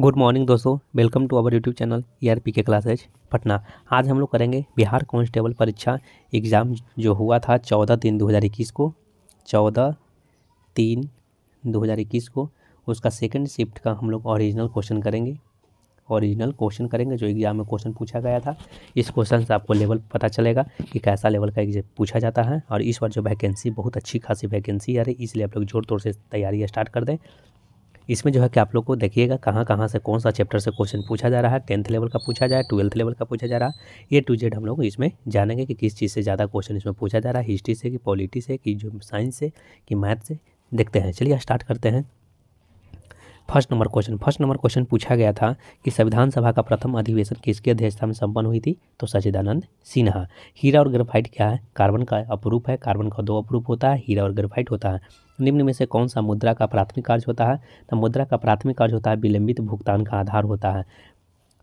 good morning दोस्तों welcome to our YouTube channel E R P के classes Patna आज हम लोग करेंगे बिहार कांस्टेबल परीक्षा एग्ज़ाम जो हुआ था चौदह तीन दो हज़ार इक्कीस को चौदह तीन दो हज़ार इक्कीस को उसका सेकंड शिफ्ट का हम लोग ओरिजिनल क्वेश्चन करेंगे ओरिजिनल क्वेश्चन करेंगे जो एग्ज़ाम में क्वेश्चन पूछा गया था इस क्वेश्चन से आपको लेवल पता चलेगा कि कैसा लेवल का एग्जाम पूछा जाता है और इस बार जो वैकेंसी बहुत अच्छी खासी वैकेंसी आ रही इसलिए आप लोग जोर तोर से तैयारी स्टार्ट कर दें इसमें जो है कि आप लोग को देखिएगा कहाँ कहाँ से कौन सा चैप्टर से क्वेश्चन पूछा जा रहा है टेंथ लेवल का पूछा जाए ट्वेल्थ लेवल का पूछा जा रहा है ये टू जेड हम लोग इसमें जानेंगे कि किस चीज़ से ज़्यादा क्वेश्चन इसमें पूछा जा रहा है हिस्ट्री से कि पॉलिटी से कि जो साइंस से कि मैथ से देखते हैं चलिए स्टार्ट करते हैं first number question first number question पूछा गया था कि संविधान सभा का प्रथम अधिवेशन किसकी अध्यक्षता में संपन्न हुई थी तो सचिदानंद सिन्हा हीरा और ग्रेफाइट क्या है कार्बन का अपरूप है कार्बन का दो अपरूप होता है हीरा और ग्रेफाइट होता है निम्न में से कौन सा मुद्रा का प्राथमिक कार्य होता है तो मुद्रा का प्राथमिक कार्य होता है विलंबित भुगतान का आधार होता है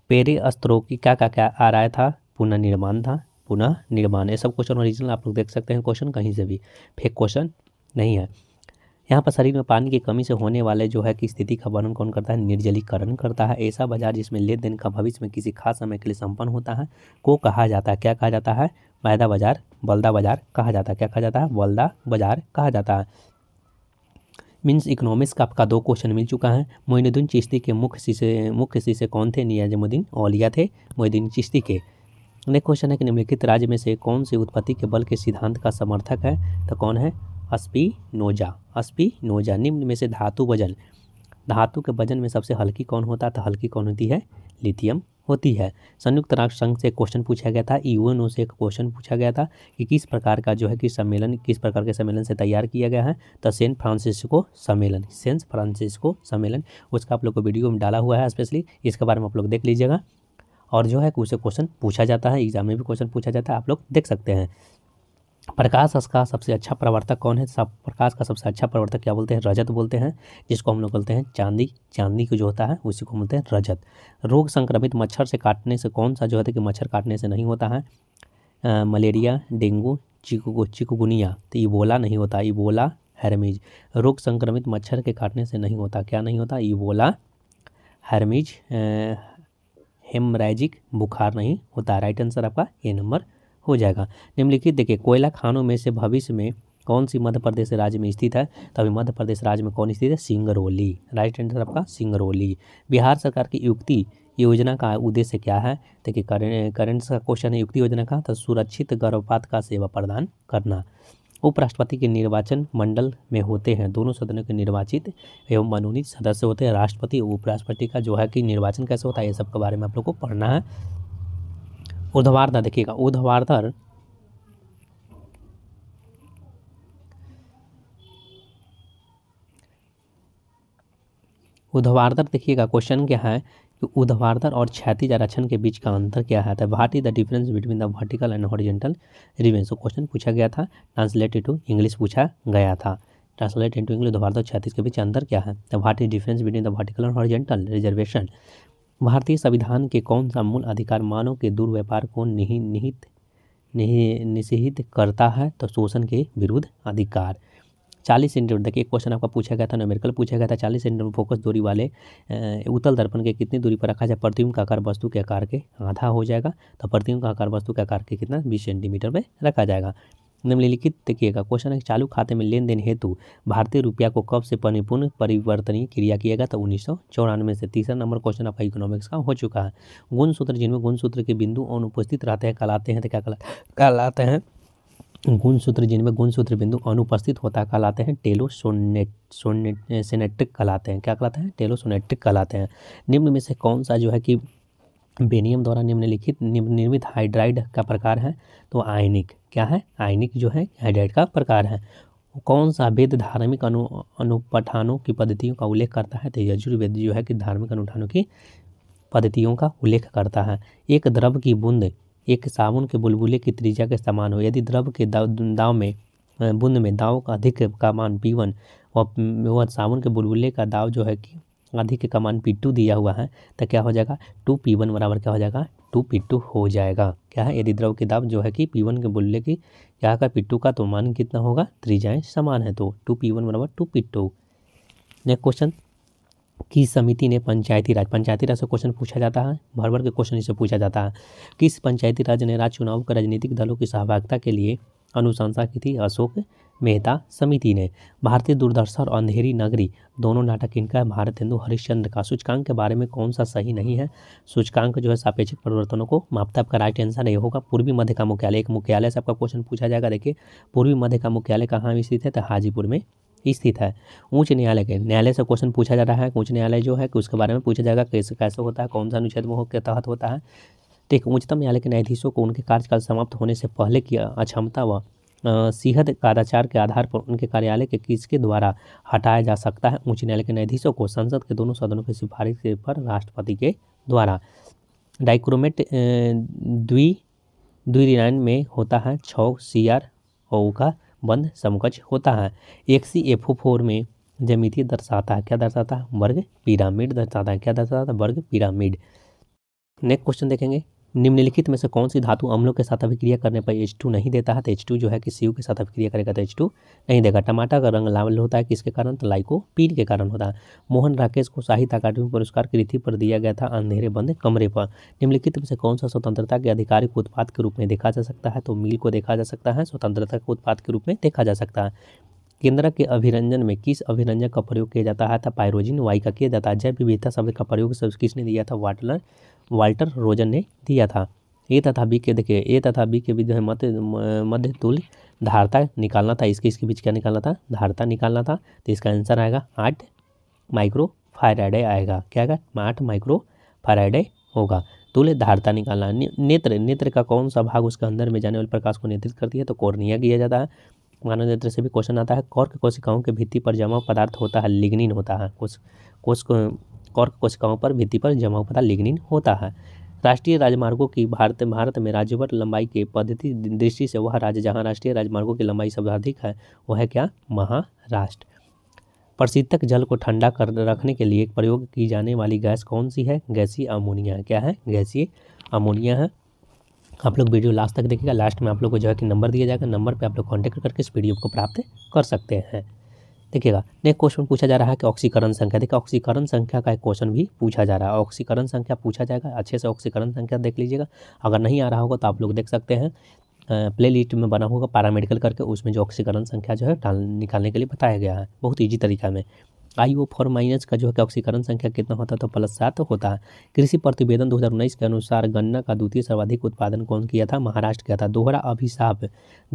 पेरे अस्त्रों की क्या क्या क्या आ रहा था पुनर्निर्माण था पुनः निर्माण ये सब क्वेश्चन ओरिजिनल आप लोग देख सकते हैं क्वेश्चन कहीं से भी फेक क्वेश्चन नहीं है यहाँ पर शरीर में पानी की कमी से होने वाले जो है कि स्थिति का वर्णन कौन करता है निर्जलीकरण करता है ऐसा बाजार जिसमें लेन देन का भविष्य में किसी खास समय के लिए संपन्न होता है को कहा जाता है क्या कहा जाता है मैदा बाजार बलदा बाजार कहा जाता है क्या कहा जाता है बलदा बाजार कहा जाता है मीन्स इकोनॉमिक्स का आपका दो क्वेश्चन मिल चुका है मोइनुद्दीन चिश्ती के मुख्य शीशे मुख्य शीशे कौन थे नियाजमुद्दीन औलिया थे मोइनुद्दीन चिश्ती के नेक्स्ट क्वेश्चन है कि निम्नलिखित राज्य में से कौन से उत्पत्ति के बल के सिद्धांत का समर्थक है तो कौन है अस्पी नोजा अस्पी नोजा निम्न में से धातु वजन धातु के वजन में सबसे हल्की कौन होता है तो हल्की कौन होती है लिथियम होती है संयुक्त राष्ट्र संघ से क्वेश्चन पूछा गया था यूएनओ e से एक क्वेश्चन पूछा गया था कि किस प्रकार का जो है कि सम्मेलन किस प्रकार के सम्मेलन से तैयार किया गया है तो सेंट फ्रांसिस्को सम्मेलन सेंट फ्रांसिस्को सम्मेलन उसका आप लोग को वीडियो में डाला हुआ है स्पेशली इसके बारे में आप लोग देख लीजिएगा और जो है कि उसे क्वेश्चन पूछा जाता है एग्जाम में भी क्वेश्चन पूछा जाता है आप लोग देख सकते हैं प्रकाश का सबसे अच्छा प्रवर्तक कौन है सब प्रकाश का सबसे अच्छा प्रवर्तक क्या बोलते हैं रजत बोलते हैं जिसको हम लोग बोलते हैं चांदी चांदी को जो होता है उसी को बोलते हैं रजत रोग संक्रमित मच्छर से काटने से कौन सा जो होता है कि मच्छर काटने से नहीं होता है आ, मलेरिया डेंगू चिकू चिकुगुनिया तो इबोला नहीं होता इबोला हैरमीज रोग संक्रमित मच्छर के काटने से नहीं होता क्या नहीं होता इबोला हैरमीज हेमराइजिक बुखार नहीं होता राइट आंसर आपका ए नंबर हो जाएगा निम्नलिखित देखिए कोयला खानों में से भविष्य में कौन सी मध्य प्रदेश राज्य में स्थित है तो अभी मध्य प्रदेश राज्य में कौन स्थित है सिंगरौली राइट आंसर आपका सिंगरौली बिहार सरकार की युक्ति योजना का उद्देश्य क्या है देखिए करेंट करेंट का क्वेश्चन है युक्ति योजना का तो सुरक्षित गर्भपात का सेवा प्रदान करना उपराष्ट्रपति के निर्वाचन मंडल में होते हैं दोनों सदनों के निर्वाचित एवं मनोनीत सदस्य होते हैं राष्ट्रपति उपराष्ट्रपति का जो है कि निर्वाचन कैसे होता है ये सब के बारे में आप लोग को पढ़ना है ऊर्ध्वाधर देखिएगा ऊर्ध्वाधर उद्धवार्धर देखिएगा क्वेश्चन क्या है कि उद्धवार्धर और क्षैतिज आरक्षण के बीच का अंतर क्या है तो what is the difference between the vertical and horizontal रिवेन सो क्वेश्चन पूछा गया था ट्रांसलेट टू इंग्लिश पूछा गया था ट्रांसलेट इंटू इंग्लिश उद्धवार्धर और क्षैतिज के बीच अंतर क्या है तो what is difference between the vertical and horizontal reservation भारतीय संविधान के कौन सा मूल अधिकार मानव के दुर्व्यापार को निहित निहित निषेधित करता है तो शोषण के विरुद्ध अधिकार चालीस सेंटीमीटर देखिए क्वेश्चन आपका पूछा गया था न्यूमेरिकल पूछा गया था चालीस सेंटीमीटर फोकस दूरी वाले उत्तल दर्पण के कितनी दूरी पर रखा जाए प्रतिबिंब का आकार वस्तु के आकार के आधा हो जाएगा तो प्रतिबिंब का आकार वस्तु के आकार के कितना बीस सेंटीमीटर पर रखा जाएगा निम्नलिखित देखिएगा क्वेश्चन है चालू खाते में लेन देन हेतु भारतीय रुपया को कब से परिपूर्ण परिवर्तनीय क्रिया किया गया तो उन्नीस से तीसरा नंबर क्वेश्चन आपका इकोनॉमिक्स का हो चुका है गुण सूत्र जिनमें गुण सूत्र के बिंदु अनुपस्थित रहते हैं कहलाते हैं तो क्या कहलाते हैं गुण सूत्र जिनमें गुण सूत्र बिंदु अनुपस्थित होता है कहलाते हैं टेलो सोनेट सोनेट कहलाते हैं क्या कहलाते हैं टेलो सोनेट्रिक कहलाते हैं निम्न में से कौन सा जो है कि बेनियम द्वारा निम्नलिखित निर्मित हाइड्राइड का प्रकार है तो आयनिक क्या है आयनिक जो है हाइड्राइड का प्रकार है कौन सा वेद धार्मिक अनु अनुपठानों की पद्धतियों का उल्लेख करता है तो यजुर्वेद जो है कि धार्मिक अनुठानों की पद्धतियों का उल्लेख करता है एक द्रव की बूंद एक साबुन के बुलबुले की त्रिज्या के समान हो यदि द्रव के दाव, दाव में बूंद में दाव का अधिक का मान पीवन व साबुन के बुलबुले का दाव जो है कि आधी के कमान पी टू दिया हुआ है तो क्या हो जाएगा टू पी वन बराबर क्या हो जाएगा टू पी टू हो जाएगा क्या है यदि द्रव की दाब जो है कि पी वन के बोलने की क्या का पी टू का तो मान कितना होगा त्रिजाएँ समान है तो टू पी वन बराबर two P two next question किस समिति ने पंचायती राज पंचायती राज से क्वेश्चन पूछा जाता है भर भर के क्वेश्चन इसे पूछा जाता है किस पंचायती राज ने राज चुनाव के राजनीतिक दलों की सहभागिता के लिए अनुशंसा की थी अशोक मेहता समिति ने भारतीय दूरदर्शन और अंधेरी नगरी दोनों नाटक इनका है भारत हिंदू हरिश्चंद्र का सूचकांक के बारे में कौन सा सही नहीं है सूचकांक जो है सापेक्षिक परिवर्तनों को मापता आपका राइट आंसर नहीं होगा पूर्वी मध्य का मुख्यालय एक मुख्यालय से आपका क्वेश्चन पूछा जाएगा देखिए पूर्वी मध्य का मुख्यालय कहाँ स्थित है तो हाजीपुर में स्थित है उच्च न्यायालय के न्यायालय से क्वेश्चन पूछा जा रहा है उच्च न्यायालय जो है कि उसके बारे में पूछा जाएगा कैसे कैसे होता है कौन सा अनुच्छेद मोह के तहत होता है ठीक उच्चतम न्यायालय के न्यायाधीशों को उनके कार्यकाल समाप्त होने से पहले की अक्षमता व सीहत कादाचार के आधार पर उनके कार्यालय के किसके द्वारा हटाया जा सकता है उच्च न्यायालय के न्यायाधीशों को संसद के दोनों सदनों की सिफारिश पर राष्ट्रपति के द्वारा डाइक्रोमेट द्वि द्विनायन में होता है छ सी आर ओ का बंद समकक्ष होता है एक सी एफ ओ फोर में जमीती दर्शाता है क्या दर्शाता है वर्ग पिरामिड दर्शाता है क्या दर्शाता है वर्ग पिरामिड नेक्स्ट क्वेश्चन देखेंगे निम्नलिखित में से कौन सी धातु अम्लों के साथ अभिक्रिया करने पर एच टू नहीं देता है तो एच टू जो है कि सीयू के साथ अभिक्रिया करेगा तो एच टू नहीं देगा टमाटर का रंग लाल होता है किसके कारण तो पीन के कारण होता है मोहन राकेश को साहित्य अकादमी पुरस्कार की पर दिया गया था अंधेरे बंद कमरे पर निम्नलिखित में से कौन सा स्वतंत्रता के आधिकारिक उत्पाद के रूप में देखा जा सकता है तो मील को देखा जा सकता है स्वतंत्रता के उत्पाद के रूप में देखा जा सकता है केंद्र के अभिरंजन में किस अभिरंजन का प्रयोग किया जाता है था तो पायरोजिन वाई का किया जाता है जैव विविधता शब्द का प्रयोग किसने दिया था वाटलर वाल्टर रोजन ने दिया था ए तथा बी के देखिए ए तथा बी के बीच जो है मध्य मध्य तुल्य धारता निकालना था इसके इसके बीच क्या निकालना था धारता निकालना था तो इसका आंसर आएगा आठ माइक्रो फायराडे आएगा क्या आएगा आठ माइक्रो फायराडे होगा तुल्य धारता निकालना नेत्र नेत्र का कौन सा भाग उसके अंदर में जाने वाले प्रकाश को नियंत्रित करती है तो कोर्निया किया जाता है मानव नेत्र से भी क्वेश्चन आता है के कोशिकाओं के भित्ति पर जमा पदार्थ होता है लिग्निन होता है कुछ कोश कॉर्क कोशिकाओं पर भित्ति पर जमा तथा लिग्निन होता है राष्ट्रीय राजमार्गों की भारत भारत में राज्यभर लंबाई के पद्धति दृष्टि से वह राज्य जहाँ राष्ट्रीय राजमार्गों की लंबाई सर्वाधिक है वह है क्या महाराष्ट्र प्रशीतक जल को ठंडा कर रखने के लिए प्रयोग की जाने वाली गैस कौन सी है गैसी अमोनिया है क्या है गैसी अमोनिया है आप लोग वीडियो लास्ट तक देखिएगा लास्ट में आप लोग को जो है कि नंबर दिया जाएगा नंबर पे आप लोग कॉन्टैक्ट करके इस वीडियो को प्राप्त कर सकते हैं देखिएगा नेक्स्ट क्वेश्चन पूछा जा रहा है कि ऑक्सीकरण संख्या देखिए ऑक्सीकरण संख्या का एक क्वेश्चन भी पूछा जा रहा है ऑक्सीकरण संख्या पूछा जाएगा अच्छे से ऑक्सीकरण संख्या देख लीजिएगा अगर नहीं आ रहा होगा तो आप लोग देख सकते हैं प्ले लिस्ट में बना होगा पैरामेडिकल करके उसमें जो ऑक्सीकरण संख्या जो है डाल निकालने के लिए बताया गया है बहुत ईजी तरीका में आई ओ फोर माइनस का जो है ऑक्सीकरण संख्या कितना होता है तो प्लस सात होता है कृषि प्रतिवेदन 2019 के अनुसार गन्ना का द्वितीय सर्वाधिक उत्पादन कौन किया था महाराष्ट्र किया था दोहरा अभिशाप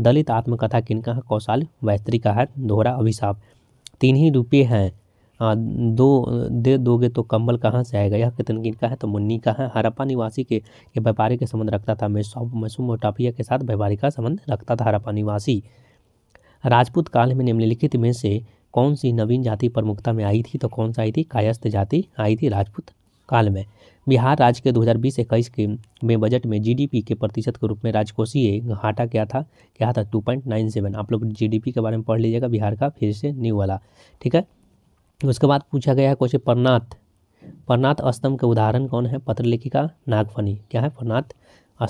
दलित आत्मकथा किनका है कौशाल वैस्त्री का है दोहरा अभिशाप तीन ही रुपये हैं आ, दो दे दोगे तो कंबल कहाँ से आएगा यह कितन का है तो मुन्नी का है हरप्पा निवासी के ये व्यापारी के संबंध रखता था मेसोमोटापिया के साथ व्यापारी का संबंध रखता था हरप्पा निवासी राजपूत काल में निम्नलिखित में से कौन सी नवीन जाति प्रमुखता में आई थी तो कौन सा आई थी कायस्थ जाति आई थी राजपूत काल में बिहार राज्य के 2020-21 के में बजट में जीडीपी के प्रतिशत के रूप में राजकोषीय घाटा क्या था क्या था 2.97 आप लोग जीडीपी के बारे में पढ़ लीजिएगा बिहार का फिर से न्यू वाला ठीक है उसके बाद पूछा गया है क्वेश्चन परनाथ परनाथ अस्तम के उदाहरण कौन है पत्र लेखिका नागफनी क्या है परनाथ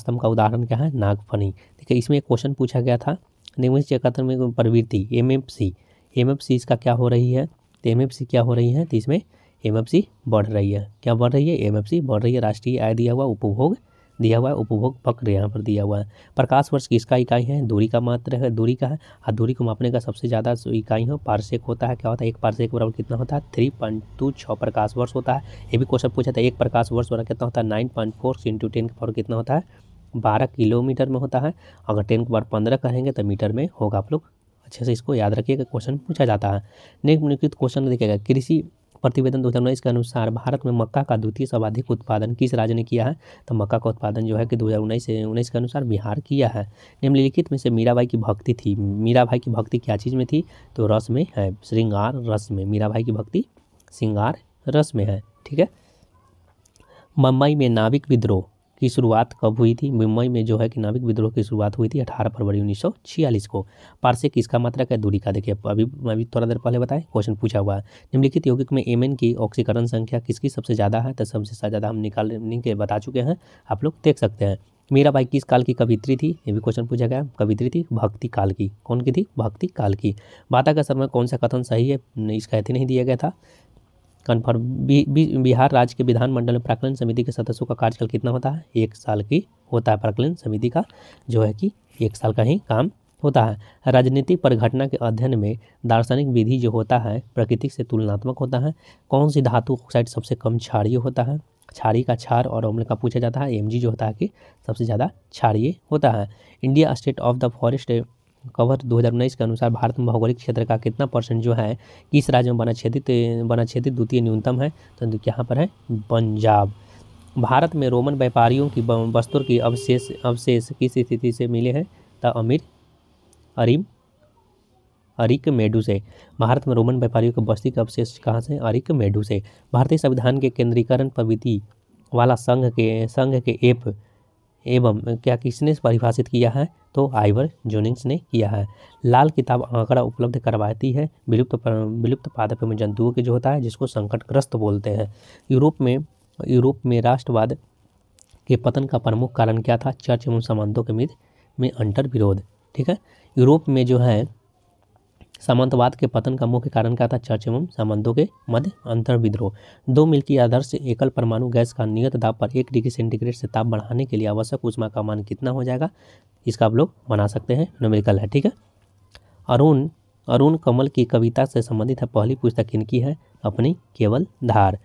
स्तंभ का उदाहरण क्या है नागफनी ठीक है इसमें एक क्वेश्चन पूछा गया था निवेश एकत्र में प्रवृत्ति M M C M F C इसका क्या हो रही है तो एम एफ सी क्या हो रही है तो इसमें एम बढ़ रही है क्या बढ़ रही है एम बढ़ रही है राष्ट्रीय आय दिया हुआ उपभोग दिया हुआ है उपभोग पक्र यहाँ पर दिया हुआ है प्रकाश वर्ष किसका इकाई है दूरी का मात्र है दूरी का है और हाँ, दूरी को मापने का सबसे ज़्यादा इकाई हो पार्सेक होता है क्या होता है एक पार्सेक बराबर कितना होता है थ्री पॉइंट टू छः प्रकाश वर्ष होता है ये भी क्वेश्चन पूछा था एक प्रकाश वर्ष वाला कितना होता है nine point four into ten का फॉर कितना होता है बारह किलोमीटर में होता है अगर टेन के बार पंद्रह कहेंगे तो मीटर में होगा आप लोग अच्छे से इसको याद रखिएगा क्वेश्चन पूछा जाता है नेक्स्ट निम्नलिखित क्वेश्चन देखिएगा कृषि प्रतिवेदन दो के अनुसार भारत में मक्का का द्वितीय सर्वाधिक उत्पादन किस राज्य ने किया है तो मक्का का उत्पादन जो है कि दो हज़ार उन्नीस से उन्नीस के अनुसार बिहार किया है निम्नलिखित में से मीराबाई की भक्ति थी मीराबाई की भक्ति क्या चीज़ में थी तो रस में है श्रृंगार रस में मीराबाई की भक्ति श्रृंगार रस में है ठीक है मुंबई में नाविक विद्रोह की शुरुआत कब हुई थी मुंबई में जो है कि नाविक विद्रोह की शुरुआत हुई थी अठारह फरवरी उन्नीस को से किसका मात्रा का दूरी का देखिए अभी अभी थोड़ा देर पहले बताएं क्वेश्चन पूछा हुआ है निम्नलिखित यौगिक में एम की ऑक्सीकरण संख्या किसकी सबसे ज़्यादा है तो सबसे ज़्यादा हम निकालने के बता चुके हैं आप लोग देख सकते हैं मेरा भाई किस काल की कवित्री थी ये भी क्वेश्चन पूछा गया कवित्री थी भक्ति काल की कौन की थी भक्ति काल की बाता का समय कौन सा कथन सही है इसका यथि नहीं दिया गया था कन्फर्म बि, बि, बिहार राज्य के विधानमंडल में प्राकलन समिति के सदस्यों का कार्यकाल कितना होता है एक साल की होता है प्राकलन समिति का जो है कि एक साल का ही काम होता है राजनीतिक परिघटना के अध्ययन में दार्शनिक विधि जो होता है प्रकृतिक से तुलनात्मक होता है कौन सी धातु ऑक्साइड सबसे कम क्षारिय होता है क्षारी का क्षार और अम्ल का पूछा जाता है एम जो होता है कि सबसे ज़्यादा क्षारीय होता है India state of the forest cover 2019 के अनुसार भारत में भौगोलिक क्षेत्र का कितना परसेंट जो है किस राज्य में वनाक्षेत्रित वनाक्षेत्रित द्वितीय न्यूनतम है तो यहाँ पर है पंजाब भारत में रोमन व्यापारियों की वस्तुओं की अवशेष अवशेष किस स्थिति से मिले हैं तो अमीर अरिम अरिक मेडू से भारत में रोमन व्यापारियों के बस्ती के अवशेष कहाँ से अरिक मेडू से भारतीय संविधान के केंद्रीकरण प्रवृत्ति वाला संघ के संघ के एप एवं क्या किसने परिभाषित किया है तो आइवर जोनिंग्स ने किया है लाल किताब आंकड़ा उपलब्ध करवाती है विलुप्त विलुप्त पादप एवं जंतुओं के जो होता है जिसको संकटग्रस्त बोलते हैं यूरोप में यूरोप में राष्ट्रवाद के पतन का प्रमुख कारण क्या था चर्च एवं संबंधों के मित्र में अंतर विरोध ठीक है यूरोप में जो है सामंतवाद के पतन का मुख्य कारण क्या था चर्च एवं सामंतों के मध्य अंतर विद्रोह दो मिल की आदर्श से एकल परमाणु गैस का नियत दाब पर एक डिग्री सेंटीग्रेड से ताप बढ़ाने के लिए आवश्यक ऊष्मा का मान कितना हो जाएगा इसका आप लोग बना सकते हैं नोमेरिकल है ठीक है अरुण अरुण कमल की कविता से संबंधित है पहली पुस्तक इनकी है अपनी केवल धार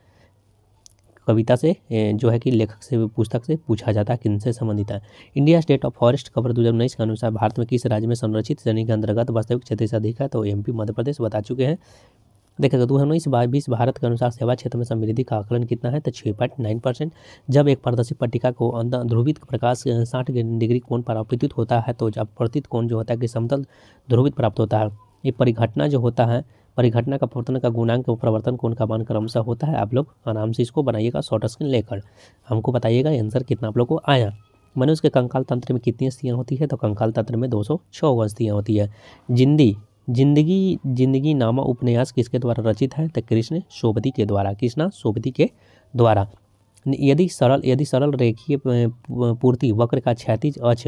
कविता से जो है कि लेखक से पुस्तक से पूछा जाता है किनसे संबंधित है इंडिया स्टेट ऑफ फॉरेस्ट खबर दो के अनुसार भारत में किस राज्य में संरक्षित श्रेणी के अंतर्गत वास्तविक क्षेत्र से अधिक है तो एमपी मध्य प्रदेश बता चुके हैं देखिएगा दो हज़ार उन्नीस बीस भारत के अनुसार सेवा क्षेत्र में समृद्धि का आकलन कितना है तो छः पॉइंट नाइन परसेंट जब एक प्रदर्शित पट्टिका को ध्रुवित प्रकाश साठ डिग्री कोण पर अपतित होता है तो जब प्रतित कोण जो होता है कि समतल ध्रुवित प्राप्त होता है ये परिघटना जो होता है और घटना का प्रवर्तन का गुणांक और प्रवर्तन कौन का मान क्रमशः होता है आप लोग आराम से इसको बनाइएगा शॉर्ट स्क्रीन लेकर हमको बताइएगा आंसर कितना आप लोग को आया मनुष्य के कंकाल तंत्र में कितनी अस्थियाँ होती है तो कंकाल तंत्र में दो सौ स्थियाँ होती है जिंदी जिंदगी जिंदगी नामा उपन्यास किसके द्वारा रचित है तो कृष्ण शोभती के द्वारा कृष्णा शोभती के द्वारा यदि सरल यदि सरल रेखीय पूर्ति वक्र का क्षैतिज अक्ष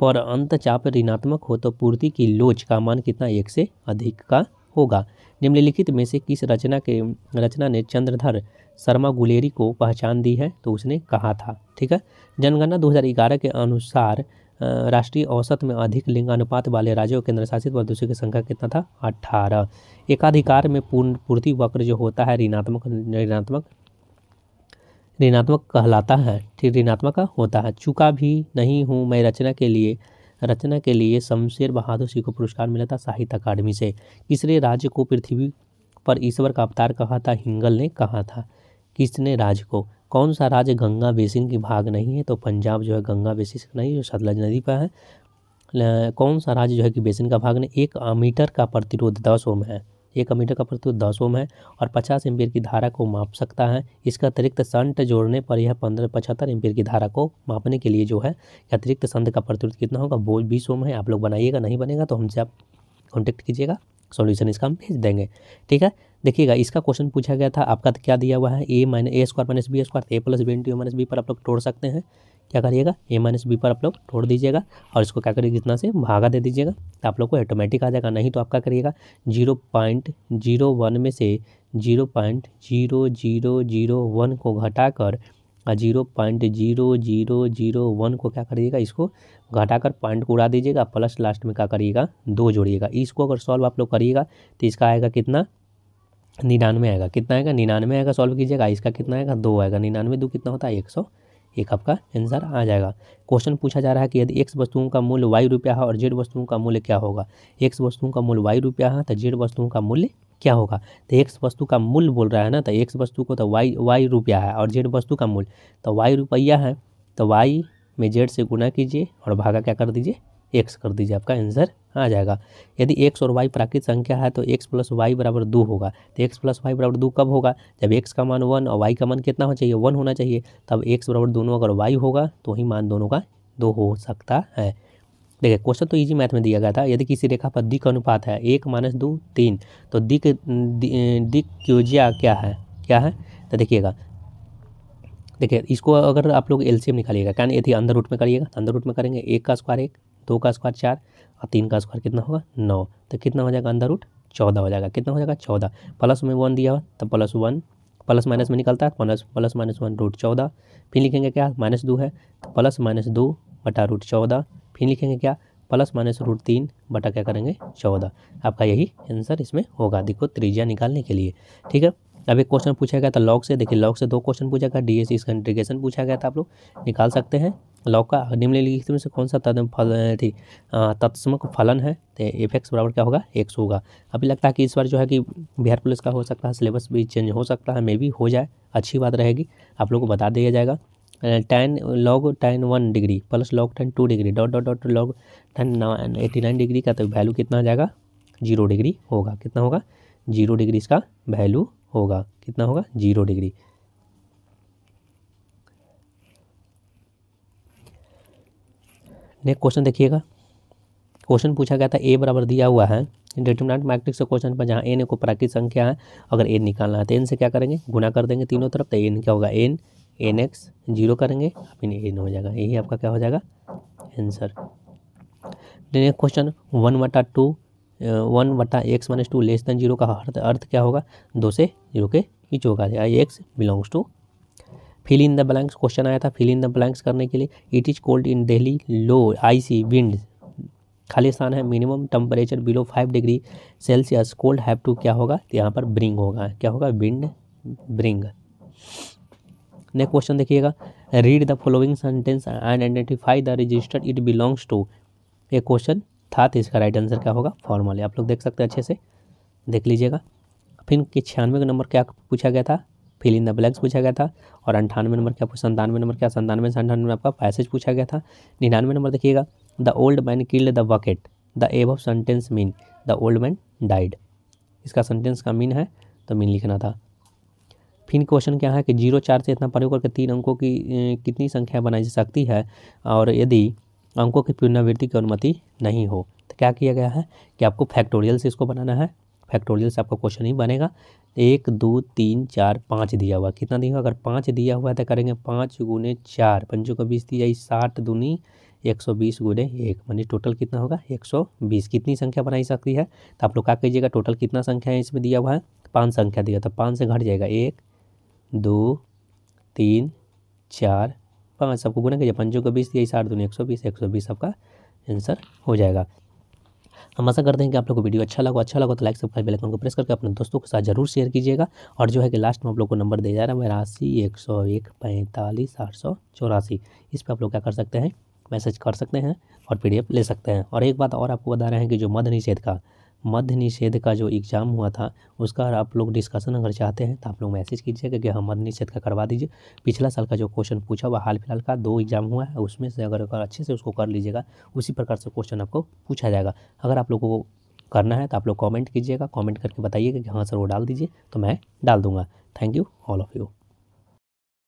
पर अंत चाप ऋणात्मक हो तो पूर्ति की लोच का मान कितना एक से अधिक का होगा निम्नलिखित में से किस रचना के रचना ने चंद्रधर शर्मा गुलेरी को पहचान दी है तो उसने कहा था ठीक है जनगणना 2011 के अनुसार राष्ट्रीय औसत में अधिक लिंगानुपात वाले राज्यों और केंद्रशासित प्रदेशों की संख्या कितना था अट्ठारह एकाधिकार में पूर्ण पूर्ति वक्र जो होता है ऋणात्मक ऋणात्मक ऋणात्मक कहलाता है ठीक ऋणात्मक होता है चुका भी नहीं हूँ मैं रचना के लिए रचना के लिए शमशेर बहादुर सिंह को पुरस्कार मिला था साहित्य अकादमी से किसने राज्य को पृथ्वी पर ईश्वर का अवतार कहा था हिंगल ने कहा था किसने राज्य को कौन सा राज्य गंगा बेसिन की भाग नहीं है तो पंजाब जो है गंगा बेसिन नहीं जो सतलज नदी पर है कौन सा राज्य जो है कि बेसिन का भाग नहीं एक मीटर का प्रतिरोध दस ओम है एक अमीटर का प्रतिरोध दस ओम है और पचास एम्पियर की धारा को माप सकता है इसका अतिरिक्त संट जोड़ने पर यह पंद्रह पचहत्तर एम्पियर की धारा को मापने के लिए जो है अतिरिक्त संत का प्रतिरोध कितना होगा वो बीस ओम है आप लोग बनाइएगा नहीं बनेगा तो हमसे आप कॉन्टेक्ट कीजिएगा सोल्यूशन इसका हम भेज देंगे ठीक है देखिएगा इसका क्वेश्चन पूछा गया था आपका तो क्या दिया हुआ है A minus A square minus B square A plus B into minus B पर आप लोग तोड़ सकते हैं क्या करिएगा ए माइनस बी पर आप लोग छोड़ दीजिएगा और इसको क्या करिएगा जितना से भागा दे दीजिएगा तो आप लोग को ऑटोमेटिक आ जाएगा नहीं तो आप क्या करिएगा जीरो पॉइंट जीरो वन में से zero point zero zero zero one को घटा और zero point zero zero zero one को क्या करिएगा इसको घटाकर पॉइंट को उड़ा दीजिएगा प्लस लास्ट में क्या करिएगा दो जोड़िएगा इसको अगर सॉल्व आप लोग करिएगा तो इसका आएगा कितना निन्यानवे आएगा कितना आएगा निन्यानवे आएगा सॉल्व कीजिएगा इसका कितना आएगा दो आएगा निन्यानवे दो कितना होता है एक सौ एक आपका आंसर आ जाएगा क्वेश्चन पूछा जा रहा है कि यदि एक्स वस्तुओं का मूल्य वाई रुपया है और जेड वस्तुओं का मूल्य क्या होगा एक्स वस्तुओं का मूल्य वाई रुपया है तो जेड वस्तुओं का मूल्य क्या होगा तो एक्स वस्तु का मूल्य बोल रहा है ना तो एक्स वस्तु को तो वाई वाई रुपया है और जेड वस्तु का मूल्य तो वाई रुपया है तो वाई में जेड से गुना कीजिए और भागा क्या कर दीजिए एक्स कर दीजिए आपका आंसर आ जाएगा यदि एक्स और वाई प्राकृतिक संख्या है तो एक्स प्लस वाई बराबर दो होगा तो एक्स प्लस वाई बराबर दो कब होगा जब एक्स का मान वन और वाई का मान कितना होना चाहिए वन होना चाहिए तब एक्स बराबर दोनों अगर वाई होगा तो ही मान दोनों का दो हो सकता है देखिए क्वेश्चन तो इजी मैथ में दिया गया था यदि किसी रेखा पर दिक अनुपात है एक माइनस दो तीन तो दिक दिक क्योजिया क्या है क्या है तो देखिएगा देखिए इसको अगर आप लोग एलसीएम निकालिएगा क्या यदि अंदर रूट में करिएगा तो अंदर रूट में करेंगे एक का स्क्वायर एक दो का स्क्वायर चार और तीन का स्क्वायर कितना होगा नौ तो कितना हो जाएगा अंदर रूट चौदह हो जाएगा कितना हो जाएगा चौदह प्लस में वन दिया हुआ तो प्लस वन प्लस माइनस में निकलता है plus plus minus one root चौदह फिर लिखेंगे क्या माइनस दो है तो प्लस माइनस दो बटा रूट चौदह फिर लिखेंगे क्या प्लस माइनस रूट तीन बटा क्या करेंगे चौदह आपका यही आंसर इसमें होगा देखो त्रिज्या निकालने के लिए ठीक है अब एक क्वेश्चन पूछा गया था लॉग से देखिए लॉग से दो क्वेश्चन पूछा गया डी एस इसका इंटीग्रेशन पूछा गया था आप लोग निकाल सकते हैं लौका निम्नलिखित में से कौन सा तद फल थी तत्समक फलन है तो एफ एक्स बराबर क्या होगा एक्स होगा अभी लगता है कि इस बार जो है कि बिहार पुलिस का हो सकता है सिलेबस भी चेंज हो सकता है मे भी हो जाए अच्छी बात रहेगी आप लोगों को बता दिया जाएगा ten log ten one degree plus log ten two degree dot dot dot log ten eighty nine degree का तो वैल्यू कितना आ जाएगा जीरो डिग्री होगा कितना होगा जीरो डिग्री इसका वैल्यू होगा कितना होगा जीरो डिग्री नेक्स्ट क्वेश्चन देखिएगा क्वेश्चन पूछा गया था ए बराबर दिया हुआ है डिटर्मिनेंट मैट्रिक्स का क्वेश्चन पर जहाँ एन एक उपराकी संख्या है अगर एन निकालना है तो एन से क्या करेंगे गुना कर देंगे तीनों तरफ तो एन क्या होगा एन एन एक्स जीरो करेंगे फिर एन हो जाएगा यही आपका क्या हो जाएगा आंसर नेक्स्ट क्वेश्चन वन वटा टू वन वटा X minus two less than zero का अर्थ अर्थ क्या होगा दो से जीरो के बीच होगा X belongs to fill in the blanks question आया था फिल इन द ब्लैंक्स करने के लिए it is cold in Delhi low icy wind खालिस्तान है minimum temperature below five degree Celsius cold have to क्या होगा यहाँ पर ब्रिंग होगा क्या होगा विंड ब्रिंग नेक्स्ट क्वेश्चन देखिएगा read the following sentence and identify the registered it belongs to ये क्वेश्चन था तो इसका राइट आंसर क्या होगा फॉर्मल आप लोग देख सकते हैं अच्छे से देख लीजिएगा फिर के छियानवे का नंबर क्या पूछा गया था फिल इन द ब्लैक्स पूछा गया था और अंठानवे नंबर क्या संतानवे नंबर क्या संतानवे से अंठानवे आपका पैसेज पूछा गया था निन्यानवे नंबर देखिएगा the old man killed the bucket the एव of sentence mean the old man died इसका सेंटेंस का मीन है तो मीन लिखना था फिर क्वेश्चन क्या है कि जीरो चार से इतना प्रयोग करके तीन अंकों की कितनी संख्या बनाई जा सकती है और यदि अंकों की पुनरावृत्ति की अनुमति नहीं हो तो क्या किया गया है कि आपको फैक्टोरियल से इसको बनाना है फैक्टोरियल से आपका क्वेश्चन ही बनेगा एक दो तीन चार पाँच दिया हुआ कितना दिया हुआ अगर पाँच दिया हुआ है तो करेंगे पाँच गुने चार पंचों का बीस दिया साठ दूनी एक सौ बीस गुने एक मानी टोटल कितना होगा एक सौ बीस कितनी संख्या बनाई सकती है तो आप लोग क्या कीजिएगा टोटल कितना संख्या है इसमें दिया हुआ है पाँच संख्या दिया तो पाँच से घट जाएगा एक दो तीन चार पाँच सबको गुना कीजिए पंचों का बीस दिया साठ दूनी एक सौ बीस एक सौ बीस आपका आंसर हो जाएगा हम आशा करते हैं कि आप लोग को वीडियो अच्छा लगा अच्छा लगा तो लाइक सब्सक्राइब बेलाइकन को प्रेस करके अपने दोस्तों के साथ जरूर शेयर कीजिएगा और जो है कि लास्ट में आप लोग को नंबर दे जा रहा है बयासी एक सौ एक पैंतालीस आठ सौ चौरासी इस पर आप लोग क्या कर सकते हैं मैसेज कर सकते हैं और एफ ले सकते हैं और एक बात और आपको बता रहे हैं कि जो मध निषेध का मध्य निषेध का जो एग्ज़ाम हुआ था उसका आप लोग डिस्कशन अगर चाहते हैं तो आप लोग मैसेज कीजिएगा कि हम मध्य निषेध का करवा दीजिए पिछला साल का जो क्वेश्चन पूछा हुआ हाल फिलहाल का दो एग्ज़ाम हुआ है उसमें से अगर अगर अच्छे से उसको कर लीजिएगा उसी प्रकार से क्वेश्चन आपको पूछा जाएगा अगर आप लोगों को करना है तो आप लोग कॉमेंट कीजिएगा कॉमेंट करके बताइएगा कि हाँ सर वो डाल दीजिए तो मैं डाल दूँगा thank you all of you